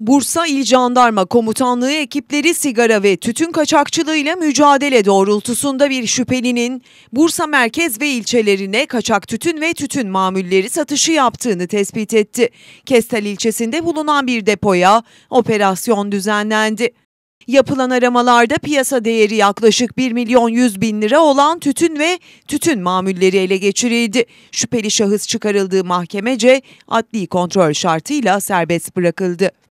Bursa İl Jandarma Komutanlığı ekipleri sigara ve tütün kaçakçılığıyla mücadele doğrultusunda bir şüphelinin Bursa merkez ve ilçelerine kaçak tütün ve tütün mamulleri satışı yaptığını tespit etti. Kestel ilçesinde bulunan bir depoya operasyon düzenlendi. Yapılan aramalarda piyasa değeri yaklaşık 1 milyon 100 bin lira olan tütün ve tütün mamulleri ele geçirildi. Şüpheli şahıs çıkarıldığı mahkemece adli kontrol şartıyla serbest bırakıldı.